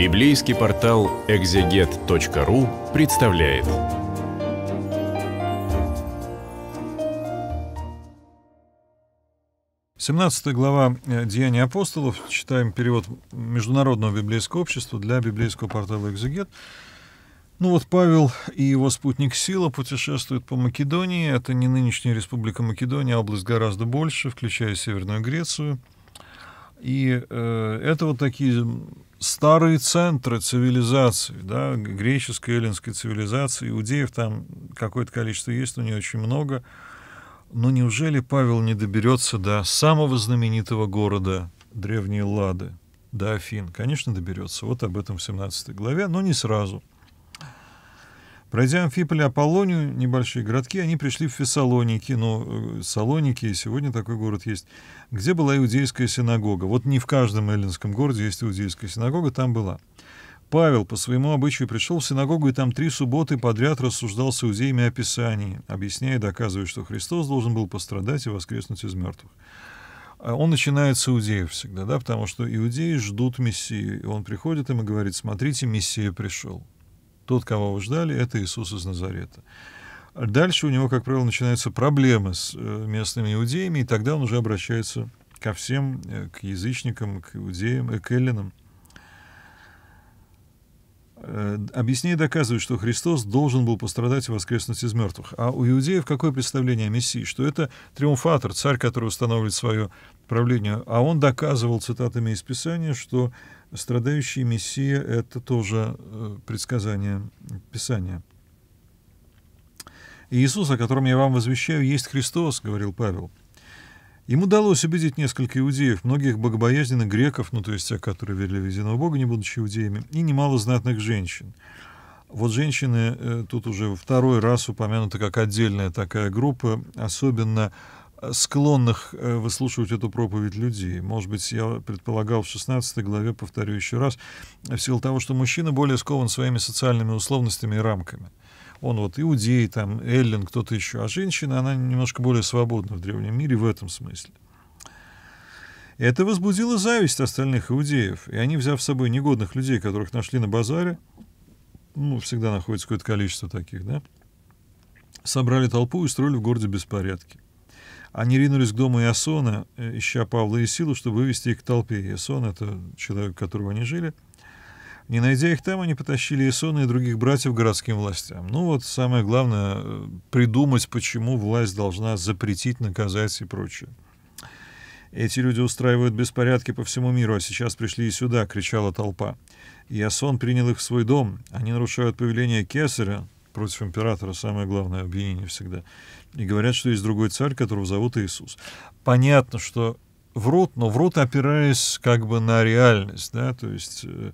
Библейский портал экзегет.ру представляет. Семнадцатая глава э, «Деяния апостолов». Читаем перевод Международного библейского общества для библейского портала «Экзегет». Ну вот Павел и его спутник Сила путешествуют по Македонии. Это не нынешняя республика Македония, а область гораздо больше, включая Северную Грецию – и э, это вот такие старые центры цивилизации, да, греческой, эллинской цивилизации, иудеев там какое-то количество есть, но не очень много. Но неужели Павел не доберется до самого знаменитого города Древней Лады, до Афин? Конечно, доберется. Вот об этом в 17 главе, но не сразу. Пройдя Амфиполь и Аполлонию, небольшие городки, они пришли в Фессалоники, но ну, э, Салоники, сегодня такой город есть, где была иудейская синагога. Вот не в каждом эллинском городе есть иудейская синагога, там была. Павел по своему обычаю пришел в синагогу и там три субботы подряд рассуждал с иудеями о Писании, объясняя и доказывая, что Христос должен был пострадать и воскреснуть из мертвых. А он начинает с иудеев всегда, да, потому что иудеи ждут Мессию, и он приходит им и говорит, смотрите, Мессия пришел. Тот, кого вы ждали, это Иисус из Назарета. Дальше у него, как правило, начинаются проблемы с э, местными иудеями, и тогда он уже обращается ко всем, э, к язычникам, к иудеям, э, к эллинам. Э, объясняя доказывает, что Христос должен был пострадать и воскреснуть из мертвых. А у иудеев какое представление о Мессии? Что это триумфатор, царь, который устанавливает свое правление. А он доказывал цитатами из Писания, что страдающий Мессия — это тоже э, предсказание Писания. «Иисус, о котором я вам возвещаю, есть Христос», — говорил Павел. Им удалось убедить несколько иудеев, многих богобоязненных греков, ну то есть тех, которые верили в единого Бога, не будучи иудеями, и немало знатных женщин. Вот женщины э, тут уже второй раз упомянуты как отдельная такая группа, особенно э, склонных э, выслушивать эту проповедь людей. Может быть, я предполагал в 16 главе, повторю еще раз, в силу того, что мужчина более скован своими социальными условностями и рамками – он вот иудей, там, Эллин, кто-то еще. А женщина, она немножко более свободна в древнем мире в этом смысле. Это возбудило зависть остальных иудеев, и они, взяв с собой негодных людей, которых нашли на базаре, ну, всегда находится какое-то количество таких, да, собрали толпу и строили в городе беспорядки. Они ринулись к дому Иосона, э, ища Павла и Силу, чтобы вывести их к толпе. Иосон — это человек, которого они жили — не найдя их там, они потащили Исона и других братьев городским властям. Ну вот самое главное э, — придумать, почему власть должна запретить, наказать и прочее. «Эти люди устраивают беспорядки по всему миру, а сейчас пришли и сюда!» — кричала толпа. Иосон принял их в свой дом. Они нарушают повеление Кесаря, против императора самое главное обвинение всегда, и говорят, что есть другой царь, которого зовут Иисус. Понятно, что врут, но врут, опираясь как бы на реальность, да, то есть э,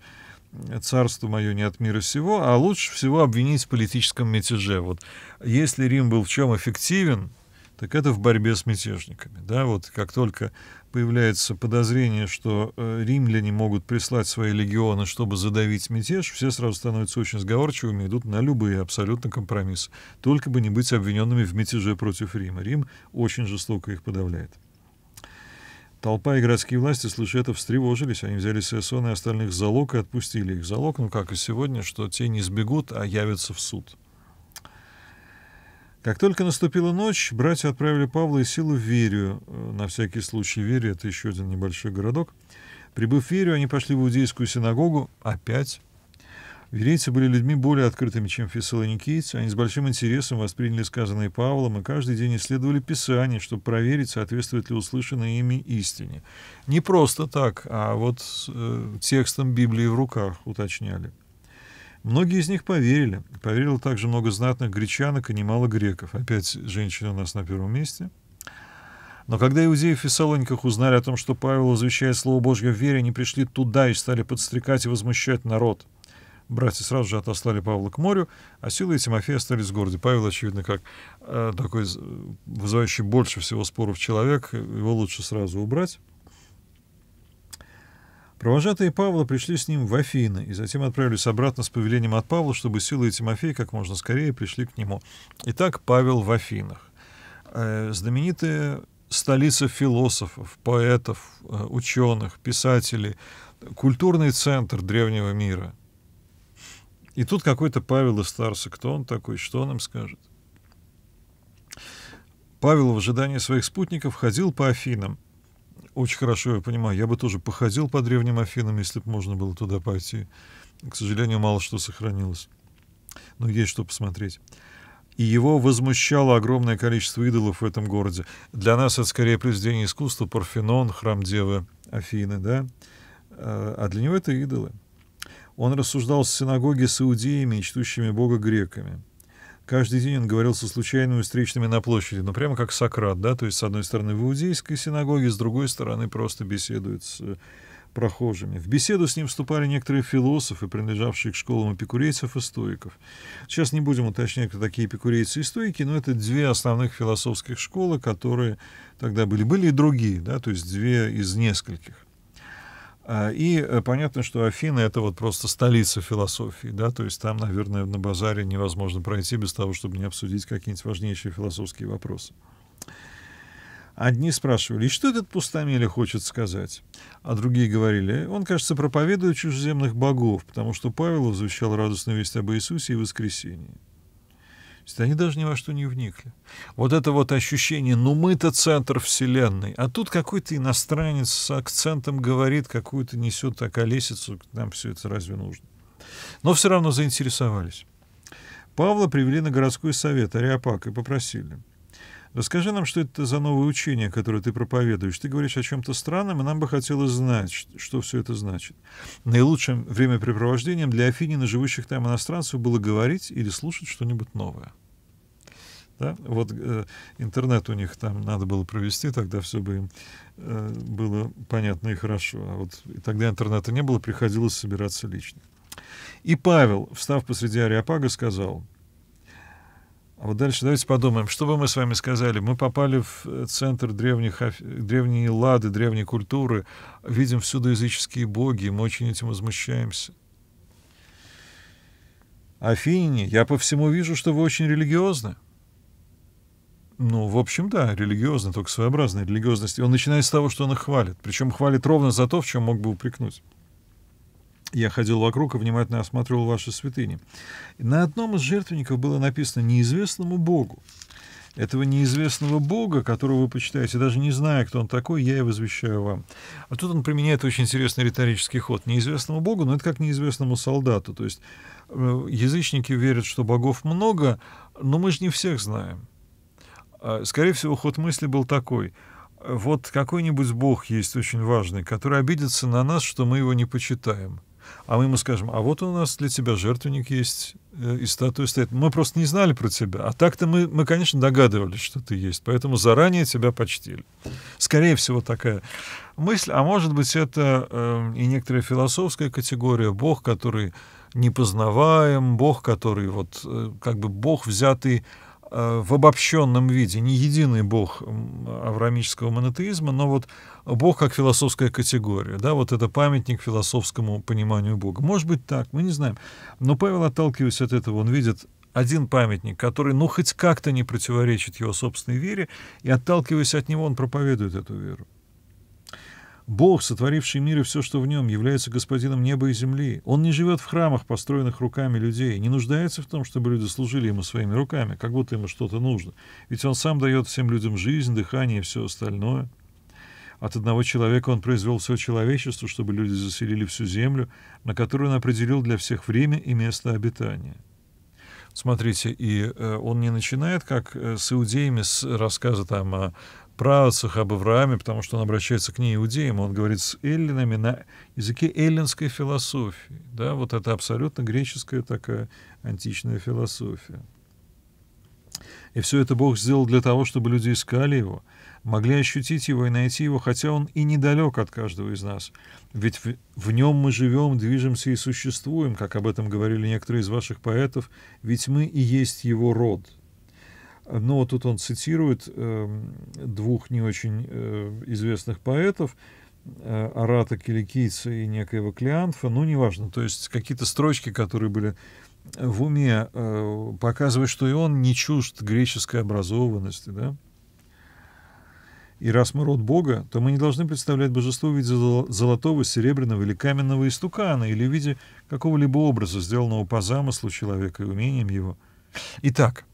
царство мое не от мира сего, а лучше всего обвинить в политическом мятеже. Вот если Рим был в чем эффективен, так это в борьбе с мятежниками. Да, вот как только появляется подозрение, что э, римляне могут прислать свои легионы, чтобы задавить мятеж, все сразу становятся очень сговорчивыми и идут на любые абсолютно компромиссы, только бы не быть обвиненными в мятеже против Рима. Рим очень жестоко их подавляет. Толпа и городские власти, слыша это, встревожились. Они взяли Сессона и остальных залог и отпустили их залог. Ну, как и сегодня, что те не сбегут, а явятся в суд. Как только наступила ночь, братья отправили Павла и Силу в Верию. Э, на всякий случай Верия — это еще один небольшой городок. Прибыв в Верию, они пошли в иудейскую синагогу. Опять Верейцы были людьми более открытыми, чем фессалоникийцы, они с большим интересом восприняли сказанное Павлом и каждый день исследовали Писание, чтобы проверить, соответствует ли услышанное ими истине. Не просто так, а вот э, текстом Библии в руках уточняли. Многие из них поверили. Поверило также много знатных гречанок и немало греков. Опять женщины у нас на первом месте. Но когда иудеи в Фессалониках узнали о том, что Павел возвещает Слово Божье в вере, они пришли туда и стали подстрекать и возмущать народ – Братья сразу же отослали Павла к морю, а Сила и Тимофей остались в городе. Павел, очевидно, как э, такой вызывающий больше всего споров человек, его лучше сразу убрать. Провожатые Павла пришли с ним в Афины и затем отправились обратно с повелением от Павла, чтобы Сила и Тимофей как можно скорее пришли к нему. Итак, Павел в Афинах. Э, знаменитая столица философов, поэтов, э, ученых, писателей, культурный центр древнего мира – и тут какой-то Павел из Старса, кто он такой, что он им скажет? Павел в ожидании своих спутников ходил по Афинам. Очень хорошо, я понимаю, я бы тоже походил по древним Афинам, если бы можно было туда пойти. К сожалению, мало что сохранилось. Но есть что посмотреть и его возмущало огромное количество идолов в этом городе. Для нас это скорее произведение искусства, Парфенон, храм Девы Афины, да? А, а для него это идолы. Он рассуждал в синагоге с иудеями и чтущими Бога греками. Каждый день он говорил со случайными встречными на площади, но ну, прямо как Сократ, да, то есть с одной стороны в иудейской синагоге, с другой стороны просто беседует с э, прохожими. В беседу с ним вступали некоторые философы, принадлежавшие к школам эпикурейцев и стоиков. Сейчас не будем уточнять, кто такие эпикурейцы и стоики, но это две основных философских школы, которые тогда были. Были и другие, да, то есть две из нескольких. А, и э, понятно, что Афины — это вот просто столица философии, да, то есть там, наверное, на базаре невозможно пройти без того, чтобы не обсудить какие-нибудь важнейшие философские вопросы. Одни спрашивали, что этот пустомеля хочет сказать? А другие говорили, он, кажется, проповедует чужеземных богов, потому что Павел возвещал радостную весть об Иисусе и воскресении есть они даже ни во что не вникли. Вот это вот ощущение, ну мы-то центр вселенной, а тут какой-то иностранец с акцентом говорит, какую-то несет так колесицу, нам все это разве нужно. Но все равно заинтересовались. Павла привели на городской совет Ариапак и попросили — Расскажи нам, что это за новое учение, которое ты проповедуешь. Ты говоришь о чем-то странном, и нам бы хотелось знать, что все это значит. Наилучшим времяпрепровождением для афинина, живущих там иностранцев, было говорить или слушать что-нибудь новое. Да? Вот э, интернет у них там надо было провести, тогда все бы им э, было понятно и хорошо. А вот тогда интернета не было, приходилось собираться лично. И Павел, встав посреди Ариапага, сказал — а вот дальше давайте подумаем, что бы мы с вами сказали. Мы попали в э, центр древних, древней лады, древней культуры, видим всюду языческие боги, мы очень этим возмущаемся. Афине, я по всему вижу, что вы очень религиозны. Ну, в общем, да, религиозны, только своеобразная религиозность. И он начинает с того, что он их хвалит. Причем хвалит ровно за то, в чем мог бы упрекнуть. Я ходил вокруг и внимательно осматривал ваши святыни. На одном из жертвенников было написано «Неизвестному Богу». Этого неизвестного Бога, которого вы почитаете, даже не зная, кто он такой, я и возвещаю вам. А тут он применяет очень интересный риторический ход. Неизвестному Богу, но это как неизвестному солдату. То есть э, язычники верят, что богов много, но мы же не всех знаем. А, скорее всего, ход мысли был такой – вот какой-нибудь бог есть очень важный, который обидится на нас, что мы его не почитаем. А мы ему скажем, а вот у нас для тебя жертвенник есть, э, и статуя стоит. Мы просто не знали про тебя. А так-то мы, мы, конечно, догадывались, что ты есть. Поэтому заранее тебя почтили. Скорее всего, такая мысль. А может быть, это э, и некоторая философская категория. Бог, который непознаваем, Бог, который вот э, как бы Бог, взятый Э, в обобщенном виде, не единый бог авраамического монотеизма, но вот бог как философская категория, да, вот это памятник философскому пониманию бога. Может быть так, мы не знаем. Но Павел, отталкиваясь от этого, он видит один памятник, который, ну, хоть как-то не противоречит его собственной вере, и, отталкиваясь от него, он проповедует эту веру. Бог, сотворивший мир и все, что в нем, является господином неба и земли. Он не живет в храмах, построенных руками людей, не нуждается в том, чтобы люди служили ему своими руками, как будто ему что-то нужно. Ведь он сам дает всем людям жизнь, дыхание и все остальное. От одного человека он произвел все человечество, чтобы люди заселили всю землю, на которую он определил для всех время и место обитания. Смотрите, и э, он не начинает, как э, с иудеями, с рассказа там о працах об Аврааме, потому что он обращается к неиудеям, он говорит с эллинами на языке эллинской философии. Да, вот это абсолютно греческая такая античная философия. И все это Бог сделал для того, чтобы люди искали Его, могли ощутить Его и найти Его, хотя Он и недалек от каждого из нас. Ведь в, в нем мы живем, движемся и существуем, как об этом говорили некоторые из ваших поэтов, ведь мы и есть Его род — но тут он цитирует эм, двух не очень э, известных поэтов, э, Арата Киликийца и некоего Клеанфа, ну, неважно, то есть какие-то строчки, которые были э, в уме, показывают, что и он не чужд греческой образованности, да? И раз мы род Бога, то мы не должны представлять божество в виде золотого, серебряного или каменного истукана, или в виде какого-либо образа, сделанного по замыслу человека и умением его. Итак,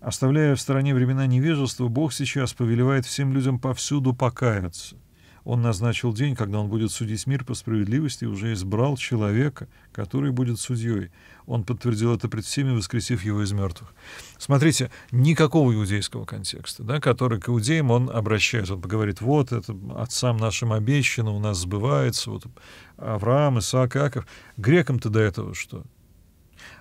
Оставляя в стороне времена невежества, Бог сейчас повелевает всем людям повсюду покаяться. Он назначил день, когда он будет судить мир по справедливости, и уже избрал человека, который будет судьей. Он подтвердил это пред всеми, воскресив его из мертвых. Смотрите, никакого иудейского контекста, да, который к иудеям он обращается. Он говорит, вот, это отцам нашим обещано, у нас сбывается, вот Авраам, Исаак, Иаков. Грекам-то до этого что?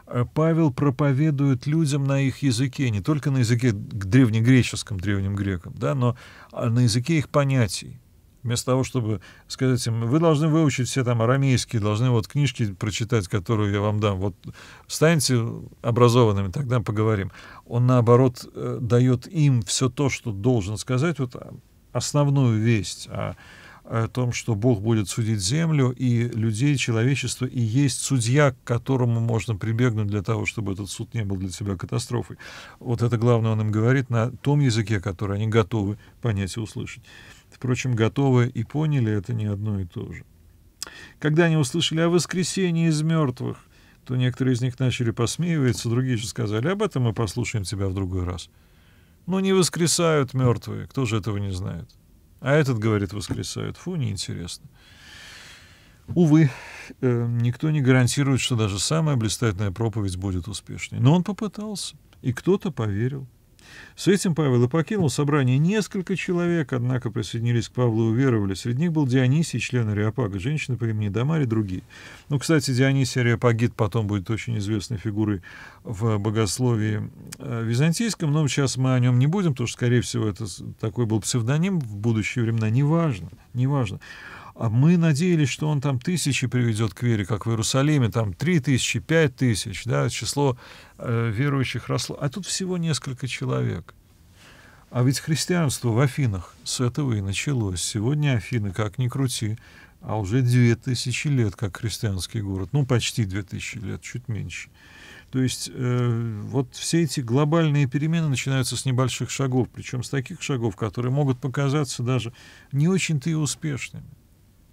Э, Павел проповедует людям на их языке, не только на языке древнегреческом, древним грекам, да, но а, на языке их понятий. Вместо того, чтобы сказать им, вы должны выучить все там арамейские, должны вот книжки прочитать, которые я вам дам, вот станьте образованными, тогда поговорим. Он, наоборот, э, дает им все то, что должен сказать, вот а, основную весть о о том, что Бог будет судить землю и людей, человечество, и есть судья, к которому можно прибегнуть для того, чтобы этот суд не был для тебя катастрофой. Вот это главное он им говорит на том языке, который они готовы понять и услышать. Впрочем, готовы и поняли это не одно и то же. Когда они услышали о воскресении из мертвых, то некоторые из них начали посмеиваться, другие же сказали, об этом мы послушаем тебя в другой раз. Но не воскресают мертвые, кто же этого не знает? — а этот, говорит, воскресает. Фу, неинтересно. Увы, э, никто не гарантирует, что даже самая блистательная проповедь будет успешной. Но он попытался, и кто-то поверил. С этим Павел и покинул собрание несколько человек, однако присоединились к Павлу и уверовали. Среди них был Дионисий, член Ариапага, женщина по имени Дамари и другие. Ну, кстати, Дионисий Ариапагит потом будет очень известной фигурой в богословии э, византийском, но сейчас мы о нем не будем, потому что, скорее всего, это такой был псевдоним в будущие времена. Неважно, неважно. А мы надеялись, что он там тысячи приведет к вере, как в Иерусалиме, там три тысячи, пять тысяч, да, число э, верующих росло. А тут всего несколько человек. А ведь христианство в Афинах с этого и началось. Сегодня Афины, как ни крути, а уже две тысячи лет как христианский город. Ну, почти две тысячи лет, чуть меньше. То есть э, вот все эти глобальные перемены начинаются с небольших шагов, причем с таких шагов, которые могут показаться даже не очень-то и успешными.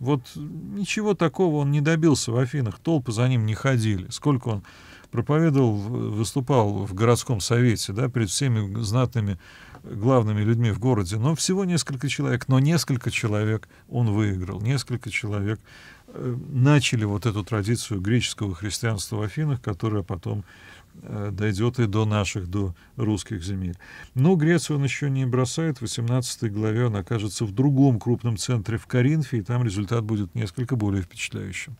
Вот ничего такого он не добился в Афинах, толпы за ним не ходили. Сколько он проповедовал, выступал в городском совете, да, перед всеми знатными главными людьми в городе, но всего несколько человек, но несколько человек он выиграл, несколько человек э, начали вот эту традицию греческого христианства в Афинах, которая потом Э, дойдет и до наших, до русских земель. Но Грецию он еще не бросает. В 18 главе он окажется в другом крупном центре в Коринфе, и там результат будет несколько более впечатляющим.